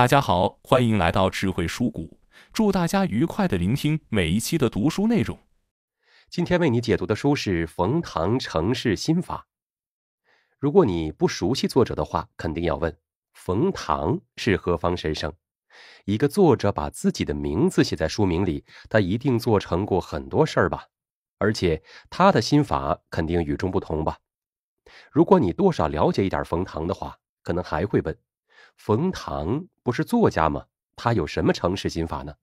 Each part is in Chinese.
大家好，欢迎来到智慧书谷，祝大家愉快的聆听每一期的读书内容。今天为你解读的书是《冯唐城市心法》。如果你不熟悉作者的话，肯定要问：冯唐是何方神圣？一个作者把自己的名字写在书名里，他一定做成过很多事儿吧？而且他的心法肯定与众不同吧？如果你多少了解一点冯唐的话，可能还会问。冯唐不是作家吗？他有什么诚实心法呢？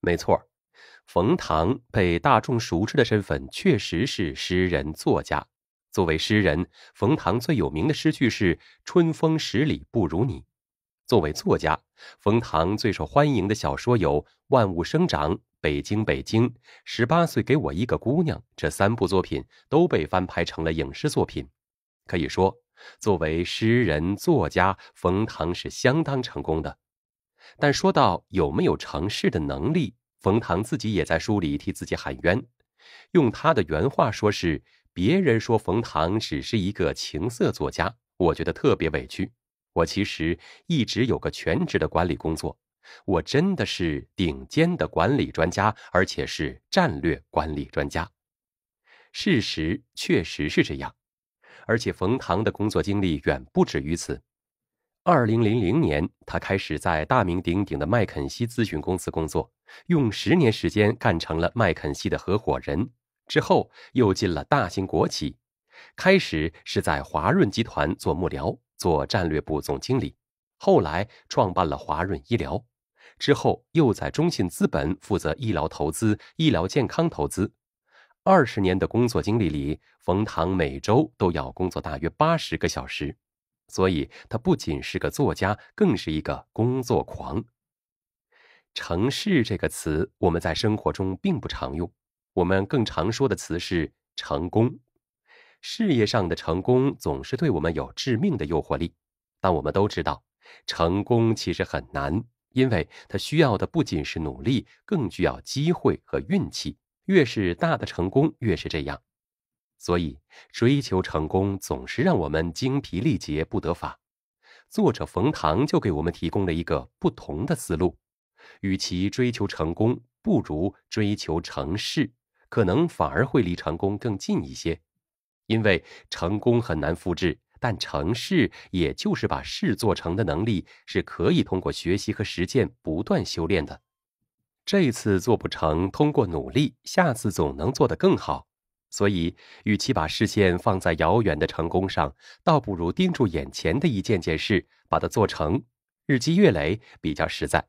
没错，冯唐被大众熟知的身份确实是诗人、作家。作为诗人，冯唐最有名的诗句是“春风十里不如你”。作为作家，冯唐最受欢迎的小说有《万物生长》《北京北京》《十八岁给我一个姑娘》。这三部作品都被翻拍成了影视作品，可以说。作为诗人、作家，冯唐是相当成功的。但说到有没有成事的能力，冯唐自己也在书里替自己喊冤。用他的原话说是：“别人说冯唐只是一个情色作家，我觉得特别委屈。我其实一直有个全职的管理工作，我真的是顶尖的管理专家，而且是战略管理专家。事实确实是这样。”而且，冯唐的工作经历远不止于此。二零零零年，他开始在大名鼎鼎的麦肯锡咨询公司工作，用十年时间干成了麦肯锡的合伙人。之后，又进了大型国企，开始是在华润集团做幕僚，做战略部总经理。后来，创办了华润医疗，之后又在中信资本负责医疗投资、医疗健康投资。二十年的工作经历里，冯唐每周都要工作大约八十个小时，所以他不仅是个作家，更是一个工作狂。“成事”这个词我们在生活中并不常用，我们更常说的词是“成功”。事业上的成功总是对我们有致命的诱惑力，但我们都知道，成功其实很难，因为他需要的不仅是努力，更需要机会和运气。越是大的成功，越是这样，所以追求成功总是让我们精疲力竭不得法。作者冯唐就给我们提供了一个不同的思路：与其追求成功，不如追求成事，可能反而会离成功更近一些。因为成功很难复制，但成事，也就是把事做成的能力，是可以通过学习和实践不断修炼的。这次做不成，通过努力，下次总能做得更好。所以，与其把视线放在遥远的成功上，倒不如盯住眼前的一件件事，把它做成，日积月累，比较实在。《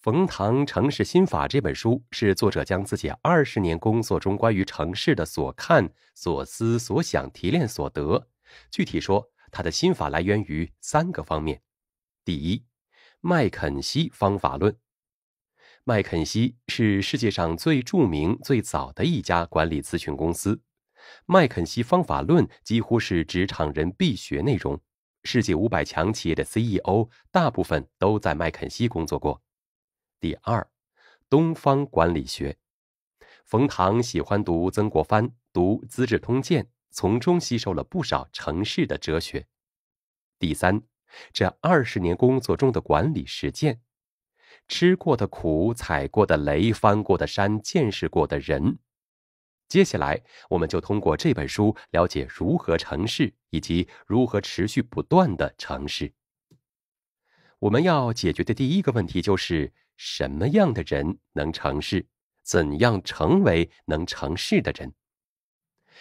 冯唐城市心法》这本书是作者将自己二十年工作中关于城市的所看、所思、所想提炼所得。具体说，他的心法来源于三个方面：第一，麦肯锡方法论。麦肯锡是世界上最著名、最早的一家管理咨询公司。麦肯锡方法论几乎是职场人必学内容。世界五百强企业的 CEO 大部分都在麦肯锡工作过。第二，东方管理学。冯唐喜欢读曾国藩，读《资治通鉴》，从中吸收了不少城市的哲学。第三，这二十年工作中的管理实践。吃过的苦，踩过的雷，翻过的山，见识过的人。接下来，我们就通过这本书了解如何成事，以及如何持续不断的成事。我们要解决的第一个问题就是：什么样的人能成事？怎样成为能成事的人？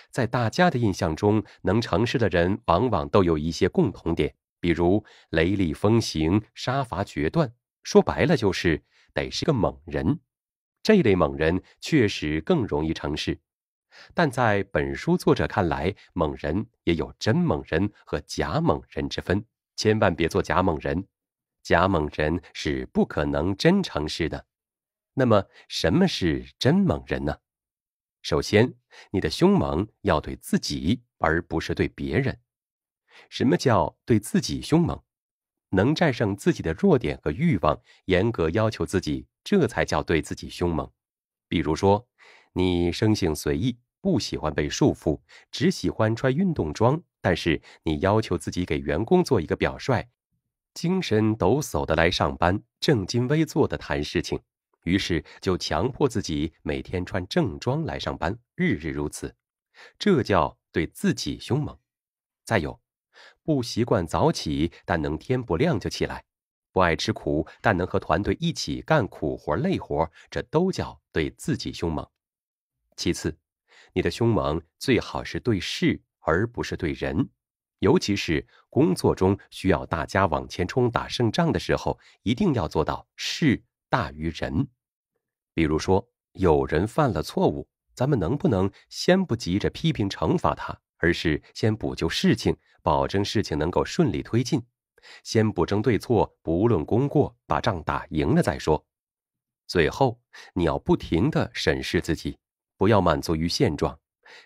在大家的印象中，能成事的人往往都有一些共同点，比如雷厉风行、杀伐决断。说白了就是得是个猛人，这类猛人确实更容易成事，但在本书作者看来，猛人也有真猛人和假猛人之分，千万别做假猛人，假猛人是不可能真成事的。那么什么是真猛人呢？首先，你的凶猛要对自己，而不是对别人。什么叫对自己凶猛？能战胜自己的弱点和欲望，严格要求自己，这才叫对自己凶猛。比如说，你生性随意，不喜欢被束缚，只喜欢穿运动装，但是你要求自己给员工做一个表率，精神抖擞的来上班，正襟危坐的谈事情，于是就强迫自己每天穿正装来上班，日日如此，这叫对自己凶猛。再有。不习惯早起，但能天不亮就起来；不爱吃苦，但能和团队一起干苦活累活。这都叫对自己凶猛。其次，你的凶猛最好是对事，而不是对人。尤其是工作中需要大家往前冲、打胜仗的时候，一定要做到事大于人。比如说，有人犯了错误，咱们能不能先不急着批评惩罚他？而是先补救事情，保证事情能够顺利推进；先不争对错，不论功过，把仗打赢了再说。最后，你要不停的审视自己，不要满足于现状。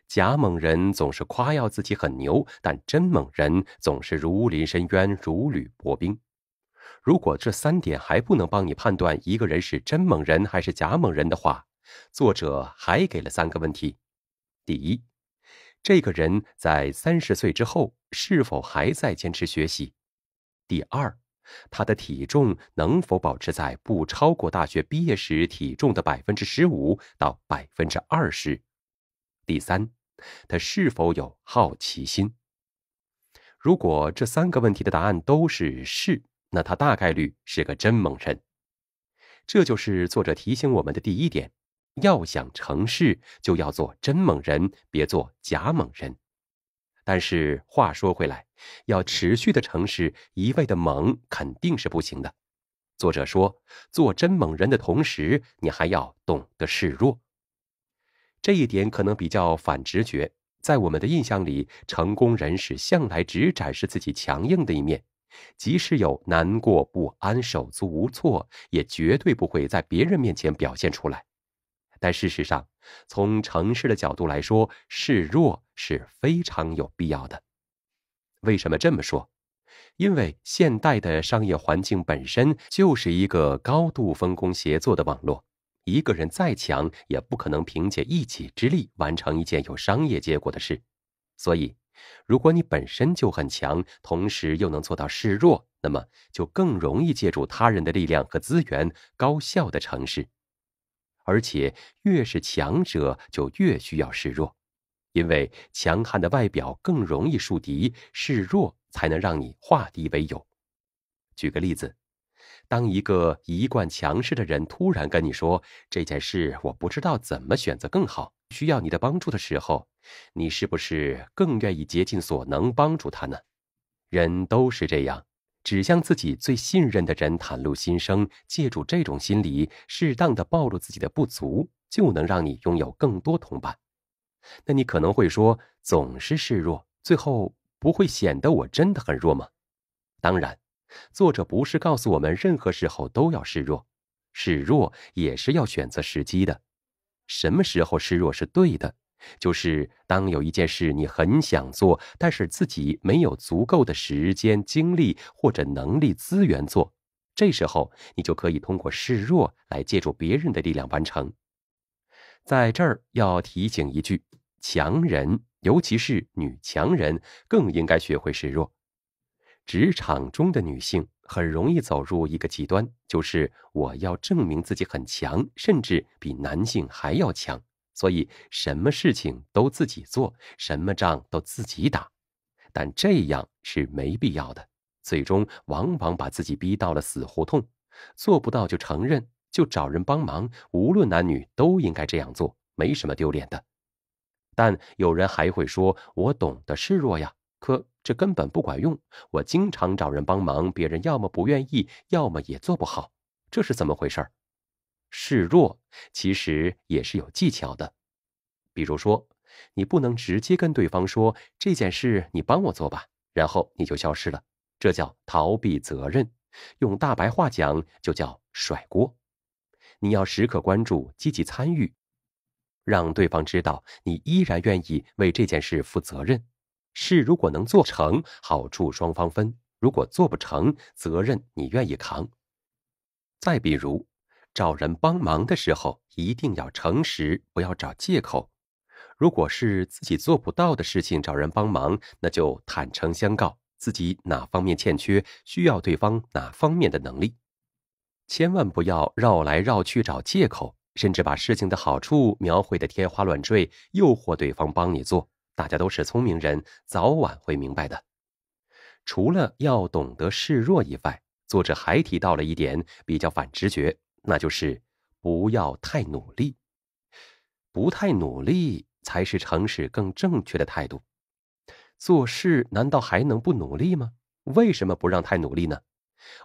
假猛人总是夸耀自己很牛，但真猛人总是如临深渊，如履薄冰。如果这三点还不能帮你判断一个人是真猛人还是假猛人的话，作者还给了三个问题：第一。这个人在三十岁之后是否还在坚持学习？第二，他的体重能否保持在不超过大学毕业时体重的百分之十五到百分之二十？第三，他是否有好奇心？如果这三个问题的答案都是“是”，那他大概率是个真猛人。这就是作者提醒我们的第一点。要想成事，就要做真猛人，别做假猛人。但是话说回来，要持续的成事，一味的猛肯定是不行的。作者说，做真猛人的同时，你还要懂得示弱。这一点可能比较反直觉，在我们的印象里，成功人士向来只展示自己强硬的一面，即使有难过、不安、手足无措，也绝对不会在别人面前表现出来。但事实上，从城市的角度来说，示弱是非常有必要的。为什么这么说？因为现代的商业环境本身就是一个高度分工协作的网络。一个人再强，也不可能凭借一己之力完成一件有商业结果的事。所以，如果你本身就很强，同时又能做到示弱，那么就更容易借助他人的力量和资源，高效的城市。而且越是强者，就越需要示弱，因为强悍的外表更容易树敌，示弱才能让你化敌为友。举个例子，当一个一贯强势的人突然跟你说这件事我不知道怎么选择更好，需要你的帮助的时候，你是不是更愿意竭尽所能帮助他呢？人都是这样。指向自己最信任的人袒露心声，借助这种心理，适当的暴露自己的不足，就能让你拥有更多同伴。那你可能会说，总是示弱，最后不会显得我真的很弱吗？当然，作者不是告诉我们任何时候都要示弱，示弱也是要选择时机的。什么时候示弱是对的？就是当有一件事你很想做，但是自己没有足够的时间、精力或者能力、资源做，这时候你就可以通过示弱来借助别人的力量完成。在这儿要提醒一句：强人，尤其是女强人，更应该学会示弱。职场中的女性很容易走入一个极端，就是我要证明自己很强，甚至比男性还要强。所以，什么事情都自己做，什么仗都自己打，但这样是没必要的。最终，往往把自己逼到了死胡同。做不到就承认，就找人帮忙。无论男女，都应该这样做，没什么丢脸的。但有人还会说：“我懂得示弱呀。”可这根本不管用。我经常找人帮忙，别人要么不愿意，要么也做不好。这是怎么回事儿？示弱其实也是有技巧的，比如说，你不能直接跟对方说这件事你帮我做吧，然后你就消失了，这叫逃避责任。用大白话讲，就叫甩锅。你要时刻关注，积极参与，让对方知道你依然愿意为这件事负责任。事如果能做成，好处双方分；如果做不成，责任你愿意扛。再比如。找人帮忙的时候，一定要诚实，不要找借口。如果是自己做不到的事情，找人帮忙，那就坦诚相告，自己哪方面欠缺，需要对方哪方面的能力。千万不要绕来绕去找借口，甚至把事情的好处描绘的天花乱坠，诱惑对方帮你做。大家都是聪明人，早晚会明白的。除了要懂得示弱以外，作者还提到了一点比较反直觉。那就是不要太努力，不太努力才是诚实更正确的态度。做事难道还能不努力吗？为什么不让太努力呢？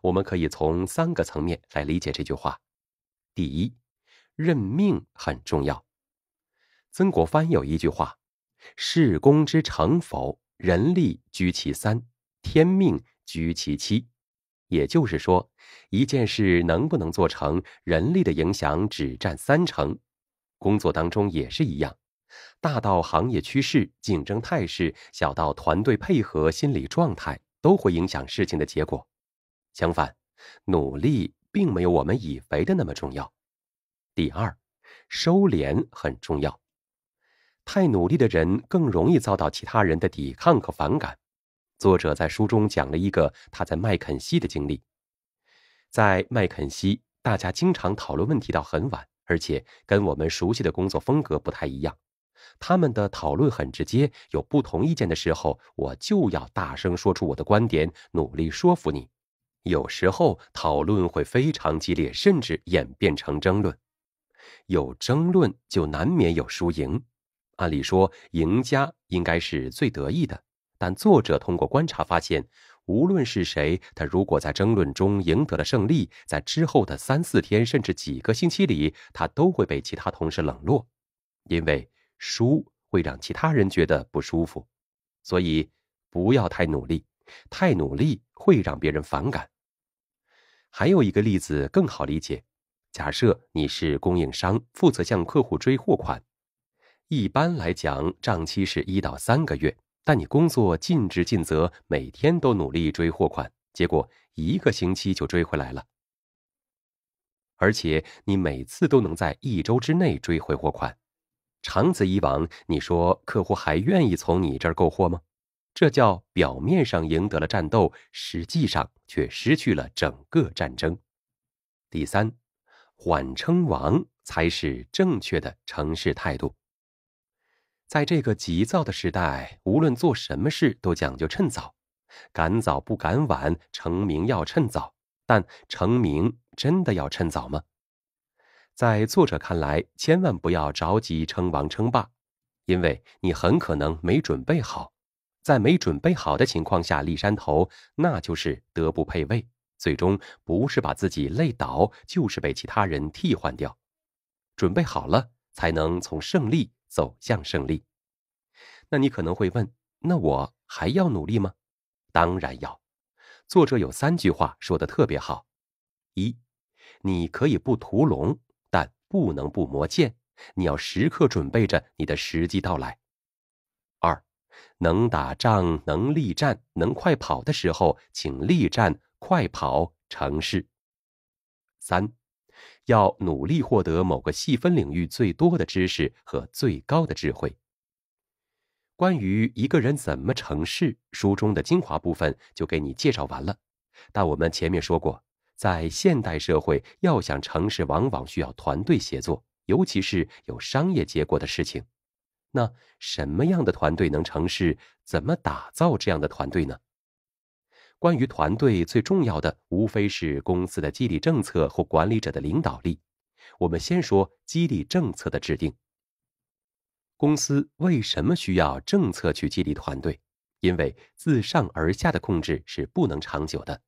我们可以从三个层面来理解这句话。第一，认命很重要。曾国藩有一句话：“事功之成否，人力居其三，天命居其七。”也就是说，一件事能不能做成，人力的影响只占三成。工作当中也是一样，大到行业趋势、竞争态势，小到团队配合、心理状态，都会影响事情的结果。相反，努力并没有我们以为的那么重要。第二，收敛很重要。太努力的人更容易遭到其他人的抵抗和反感。作者在书中讲了一个他在麦肯锡的经历，在麦肯锡，大家经常讨论问题到很晚，而且跟我们熟悉的工作风格不太一样。他们的讨论很直接，有不同意见的时候，我就要大声说出我的观点，努力说服你。有时候讨论会非常激烈，甚至演变成争论。有争论就难免有输赢，按理说赢家应该是最得意的。但作者通过观察发现，无论是谁，他如果在争论中赢得了胜利，在之后的三四天甚至几个星期里，他都会被其他同事冷落，因为输会让其他人觉得不舒服。所以，不要太努力，太努力会让别人反感。还有一个例子更好理解：假设你是供应商，负责向客户追货款，一般来讲，账期是一到三个月。但你工作尽职尽责，每天都努力追货款，结果一个星期就追回来了。而且你每次都能在一周之内追回货款，长此以往，你说客户还愿意从你这儿购货吗？这叫表面上赢得了战斗，实际上却失去了整个战争。第三，缓称王才是正确的城市态度。在这个急躁的时代，无论做什么事都讲究趁早，赶早不赶晚，成名要趁早。但成名真的要趁早吗？在作者看来，千万不要着急称王称霸，因为你很可能没准备好。在没准备好的情况下立山头，那就是德不配位，最终不是把自己累倒，就是被其他人替换掉。准备好了，才能从胜利。走向胜利。那你可能会问：那我还要努力吗？当然要。作者有三句话说的特别好：一，你可以不屠龙，但不能不磨剑，你要时刻准备着你的时机到来；二，能打仗、能力战、能快跑的时候，请力战、快跑成事；三。要努力获得某个细分领域最多的知识和最高的智慧。关于一个人怎么成事，书中的精华部分就给你介绍完了。但我们前面说过，在现代社会，要想成事，往往需要团队协作，尤其是有商业结果的事情。那什么样的团队能成事？怎么打造这样的团队呢？关于团队最重要的，无非是公司的激励政策或管理者的领导力。我们先说激励政策的制定。公司为什么需要政策去激励团队？因为自上而下的控制是不能长久的。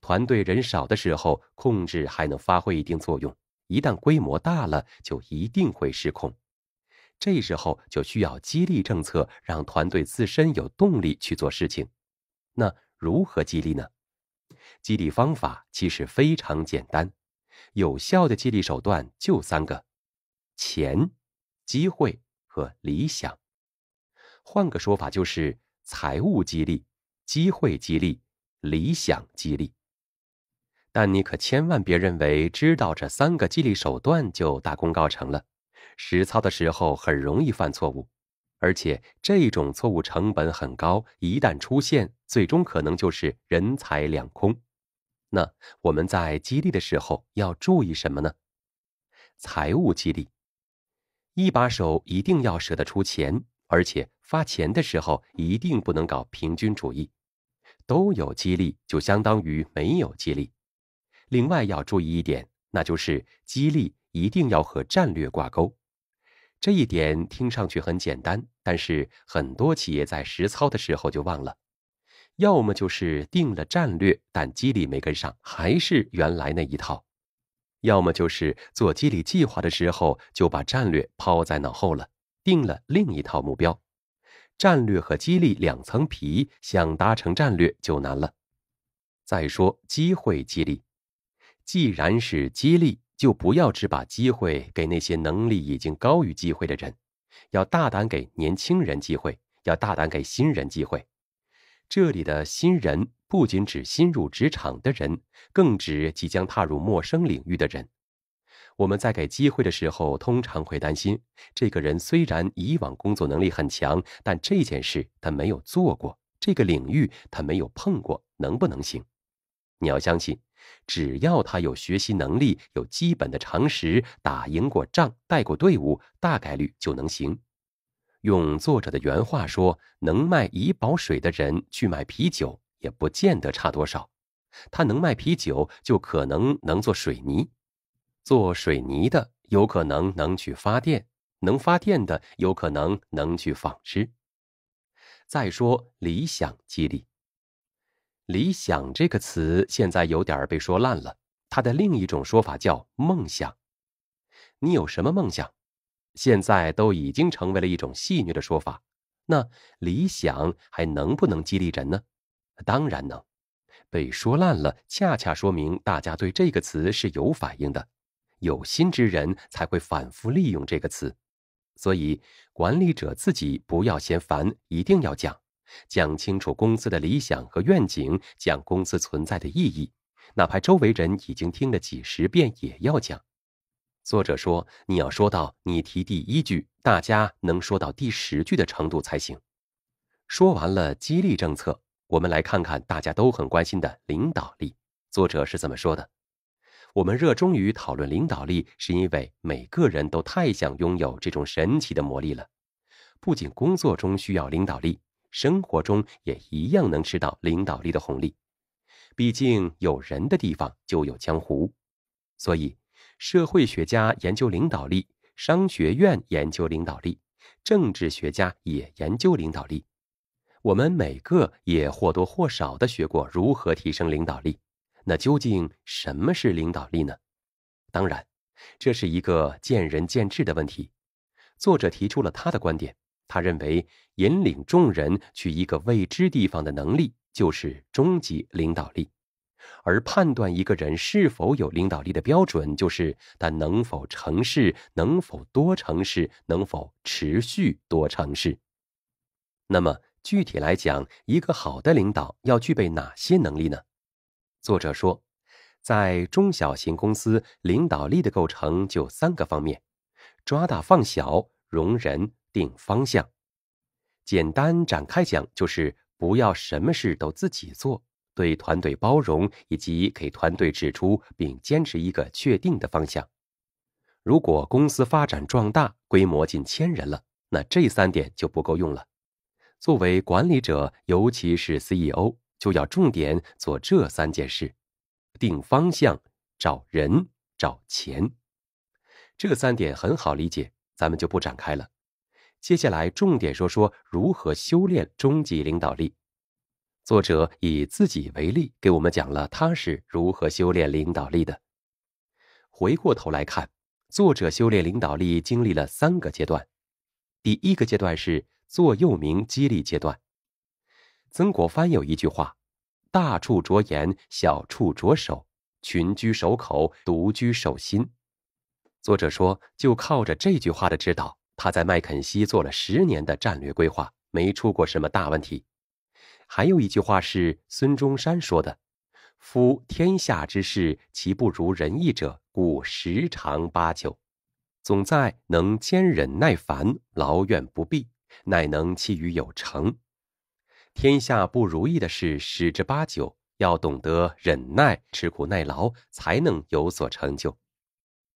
团队人少的时候，控制还能发挥一定作用；一旦规模大了，就一定会失控。这时候就需要激励政策，让团队自身有动力去做事情。那？如何激励呢？激励方法其实非常简单，有效的激励手段就三个：钱、机会和理想。换个说法就是财务激励、机会激励、理想激励。但你可千万别认为知道这三个激励手段就大功告成了，实操的时候很容易犯错误。而且这种错误成本很高，一旦出现，最终可能就是人财两空。那我们在激励的时候要注意什么呢？财务激励，一把手一定要舍得出钱，而且发钱的时候一定不能搞平均主义，都有激励就相当于没有激励。另外要注意一点，那就是激励一定要和战略挂钩。这一点听上去很简单，但是很多企业在实操的时候就忘了，要么就是定了战略，但激励没跟上，还是原来那一套；要么就是做激励计划的时候就把战略抛在脑后了，定了另一套目标。战略和激励两层皮，想达成战略就难了。再说机会激励，既然是激励，就不要只把机会给那些能力已经高于机会的人，要大胆给年轻人机会，要大胆给新人机会。这里的新人不仅指新入职场的人，更指即将踏入陌生领域的人。我们在给机会的时候，通常会担心：这个人虽然以往工作能力很强，但这件事他没有做过，这个领域他没有碰过，能不能行？你要相信。只要他有学习能力，有基本的常识，打赢过仗，带过队伍，大概率就能行。用作者的原话说：“能卖怡宝水的人去卖啤酒，也不见得差多少。他能卖啤酒，就可能能做水泥；做水泥的，有可能能去发电；能发电的，有可能能去纺织。”再说理想激励。理想这个词现在有点被说烂了，它的另一种说法叫梦想。你有什么梦想？现在都已经成为了一种戏谑的说法。那理想还能不能激励人呢？当然能。被说烂了，恰恰说明大家对这个词是有反应的，有心之人才会反复利用这个词。所以管理者自己不要嫌烦，一定要讲。讲清楚公司的理想和愿景，讲公司存在的意义，哪怕周围人已经听了几十遍，也要讲。作者说：“你要说到你提第一句，大家能说到第十句的程度才行。”说完了激励政策，我们来看看大家都很关心的领导力。作者是怎么说的？我们热衷于讨论领导力，是因为每个人都太想拥有这种神奇的魔力了。不仅工作中需要领导力。生活中也一样能吃到领导力的红利，毕竟有人的地方就有江湖，所以社会学家研究领导力，商学院研究领导力，政治学家也研究领导力。我们每个也或多或少的学过如何提升领导力。那究竟什么是领导力呢？当然，这是一个见仁见智的问题。作者提出了他的观点。他认为，引领众人去一个未知地方的能力就是终极领导力，而判断一个人是否有领导力的标准，就是他能否成事，能否多成事，能否持续多成事。那么，具体来讲，一个好的领导要具备哪些能力呢？作者说，在中小型公司，领导力的构成就三个方面：抓大放小，容人。定方向，简单展开讲，就是不要什么事都自己做，对团队包容，以及给团队指出并坚持一个确定的方向。如果公司发展壮大，规模近千人了，那这三点就不够用了。作为管理者，尤其是 CEO，就要重点做这三件事：定方向、找人、找钱。这三点很好理解，咱们就不展开了。接下来重点说说如何修炼终极领导力。作者以自己为例，给我们讲了他是如何修炼领导力的。回过头来看，作者修炼领导力经历了三个阶段。第一个阶段是座右铭激励阶段。曾国藩有一句话：“大处着眼，小处着手；群居守口，独居守心。”作者说，就靠着这句话的指导。他在麦肯锡做了十年的战略规划，没出过什么大问题。还有一句话是孙中山说的：“夫天下之事，其不如人意者，故十常八九。总在能坚忍耐烦，劳怨不避，乃能气于有成。天下不如意的事十之八九，要懂得忍耐、吃苦耐劳，才能有所成就。”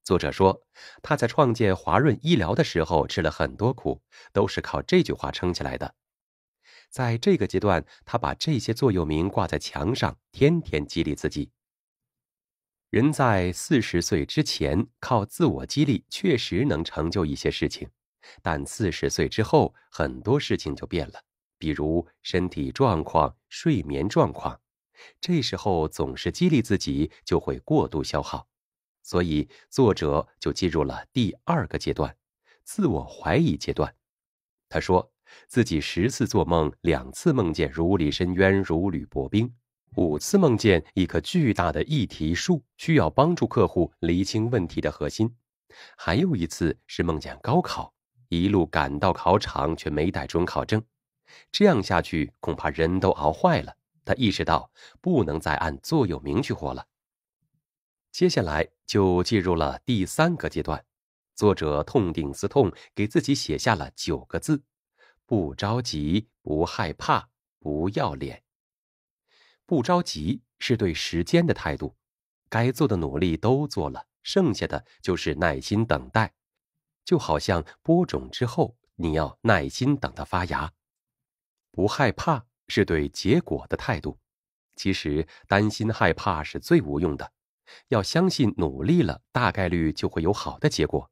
作者说，他在创建华润医疗的时候吃了很多苦，都是靠这句话撑起来的。在这个阶段，他把这些座右铭挂在墙上，天天激励自己。人在四十岁之前靠自我激励确实能成就一些事情，但四十岁之后很多事情就变了，比如身体状况、睡眠状况。这时候总是激励自己，就会过度消耗。所以，作者就进入了第二个阶段——自我怀疑阶段。他说，自己十次做梦，两次梦见如履深渊、如履薄冰；五次梦见一棵巨大的议题树，需要帮助客户厘清问题的核心；还有一次是梦见高考，一路赶到考场却没带准考证。这样下去，恐怕人都熬坏了。他意识到，不能再按座右铭去活了。接下来就进入了第三个阶段，作者痛定思痛，给自己写下了九个字：不着急，不害怕，不要脸。不着急是对时间的态度，该做的努力都做了，剩下的就是耐心等待，就好像播种之后，你要耐心等它发芽。不害怕是对结果的态度，其实担心害怕是最无用的。要相信努力了，大概率就会有好的结果。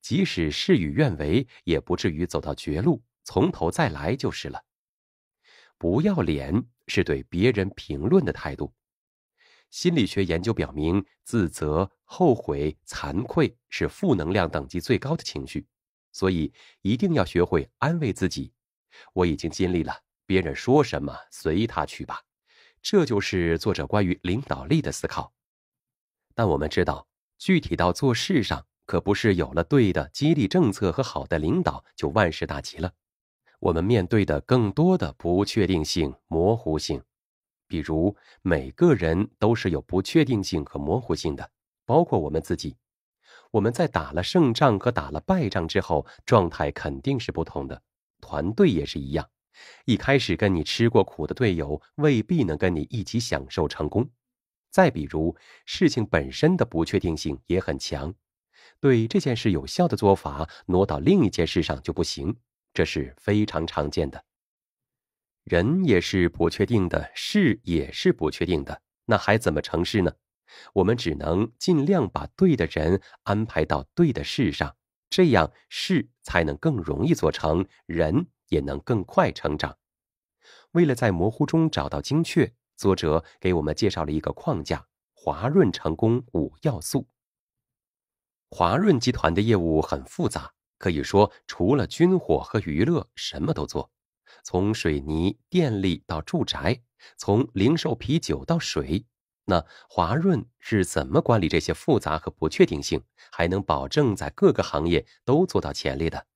即使事与愿违，也不至于走到绝路，从头再来就是了。不要脸是对别人评论的态度。心理学研究表明，自责、后悔、惭愧是负能量等级最高的情绪，所以一定要学会安慰自己。我已经尽力了，别人说什么，随他去吧。这就是作者关于领导力的思考。但我们知道，具体到做事上，可不是有了对的激励政策和好的领导就万事大吉了。我们面对的更多的不确定性、模糊性，比如每个人都是有不确定性和模糊性的，包括我们自己。我们在打了胜仗和打了败仗之后，状态肯定是不同的。团队也是一样，一开始跟你吃过苦的队友未必能跟你一起享受成功。再比如，事情本身的不确定性也很强，对这件事有效的做法挪到另一件事上就不行，这是非常常见的。人也是不确定的，事也是不确定的，那还怎么成事呢？我们只能尽量把对的人安排到对的事上，这样事才能更容易做成，人也能更快成长。为了在模糊中找到精确。作者给我们介绍了一个框架：华润成功五要素。华润集团的业务很复杂，可以说除了军火和娱乐什么都做，从水泥、电力到住宅，从零售啤酒到水。那华润是怎么管理这些复杂和不确定性，还能保证在各个行业都做到前列的？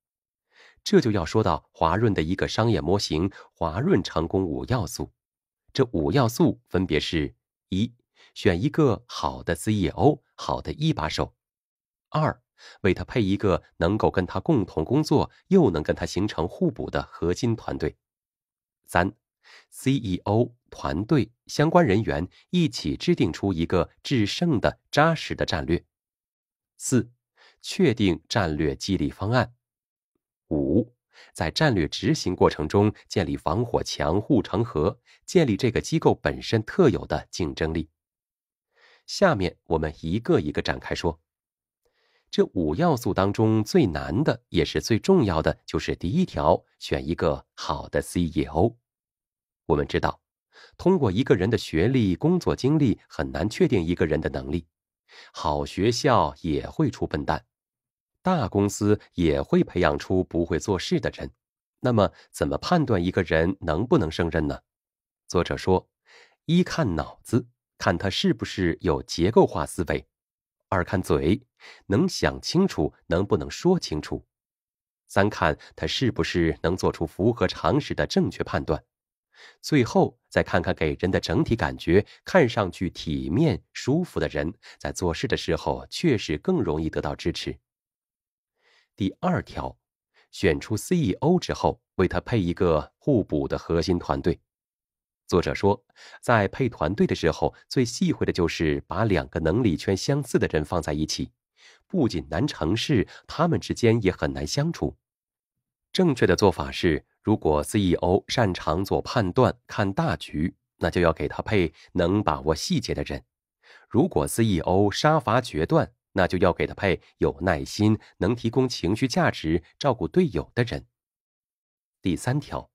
这就要说到华润的一个商业模型——华润成功五要素。这五要素分别是：一，选一个好的 CEO，好的一把手；二，为他配一个能够跟他共同工作，又能跟他形成互补的核心团队；三，CEO 团队相关人员一起制定出一个制胜的扎实的战略；四，确定战略激励方案；五。在战略执行过程中，建立防火墙、护城河，建立这个机构本身特有的竞争力。下面我们一个一个展开说。这五要素当中最难的，也是最重要的，就是第一条：选一个好的 CEO。我们知道，通过一个人的学历、工作经历，很难确定一个人的能力。好学校也会出笨蛋。大公司也会培养出不会做事的人。那么，怎么判断一个人能不能胜任呢？作者说：，一看脑子，看他是不是有结构化思维；，二看嘴，能想清楚能不能说清楚；，三看他是不是能做出符合常识的正确判断；，最后再看看给人的整体感觉，看上去体面舒服的人，在做事的时候确实更容易得到支持。第二条，选出 CEO 之后，为他配一个互补的核心团队。作者说，在配团队的时候，最忌讳的就是把两个能力圈相似的人放在一起，不仅难成事，他们之间也很难相处。正确的做法是，如果 CEO 擅长做判断、看大局，那就要给他配能把握细节的人；如果 CEO 杀伐决断，那就要给他配有耐心、能提供情绪价值、照顾队友的人。第三条，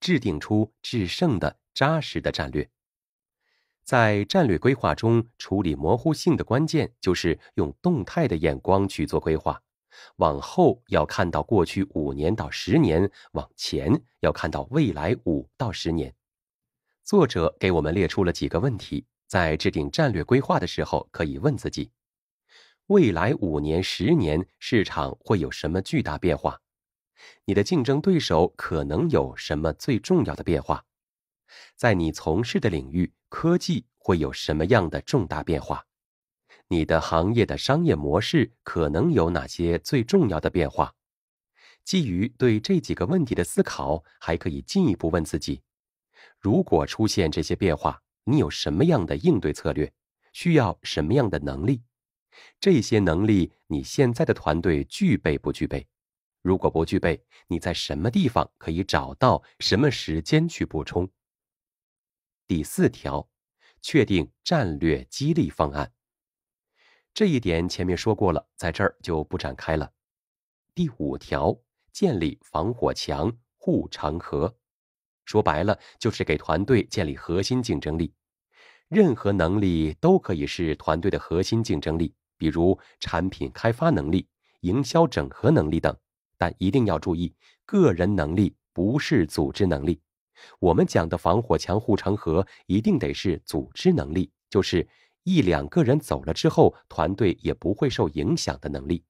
制定出制胜的扎实的战略。在战略规划中处理模糊性的关键，就是用动态的眼光去做规划。往后要看到过去五年到十年，往前要看到未来五到十年。作者给我们列出了几个问题，在制定战略规划的时候可以问自己。未来五年、十年，市场会有什么巨大变化？你的竞争对手可能有什么最重要的变化？在你从事的领域，科技会有什么样的重大变化？你的行业的商业模式可能有哪些最重要的变化？基于对这几个问题的思考，还可以进一步问自己：如果出现这些变化，你有什么样的应对策略？需要什么样的能力？这些能力你现在的团队具备不具备？如果不具备，你在什么地方可以找到？什么时间去补充？第四条，确定战略激励方案。这一点前面说过了，在这儿就不展开了。第五条，建立防火墙护城河，说白了就是给团队建立核心竞争力。任何能力都可以是团队的核心竞争力。比如产品开发能力、营销整合能力等，但一定要注意，个人能力不是组织能力。我们讲的防火墙、护城河，一定得是组织能力，就是一两个人走了之后，团队也不会受影响的能力。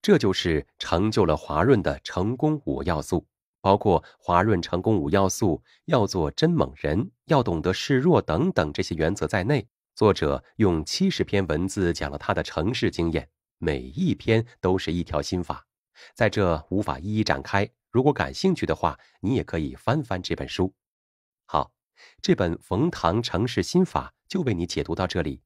这就是成就了华润的成功五要素，包括华润成功五要素要做真猛人、要懂得示弱等等这些原则在内。作者用七十篇文字讲了他的城市经验，每一篇都是一条心法，在这无法一一展开。如果感兴趣的话，你也可以翻翻这本书。好，这本《冯唐城市心法》就为你解读到这里。